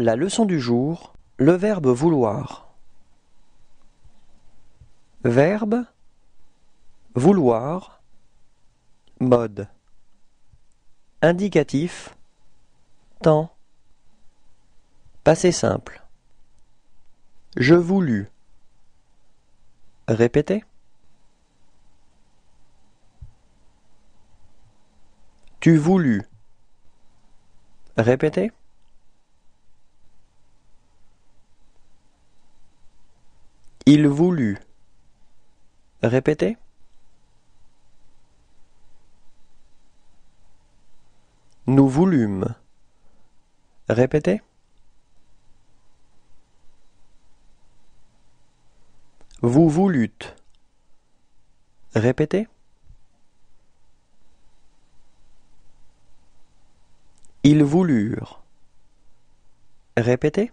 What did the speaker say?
La leçon du jour, le verbe vouloir. Verbe vouloir mode indicatif temps passé simple je voulus répétez tu voulus répétez Il voulut. Répétez. Nous voulûmes. Répétez. Vous voulûtes. Répétez. Ils voulurent. Répétez.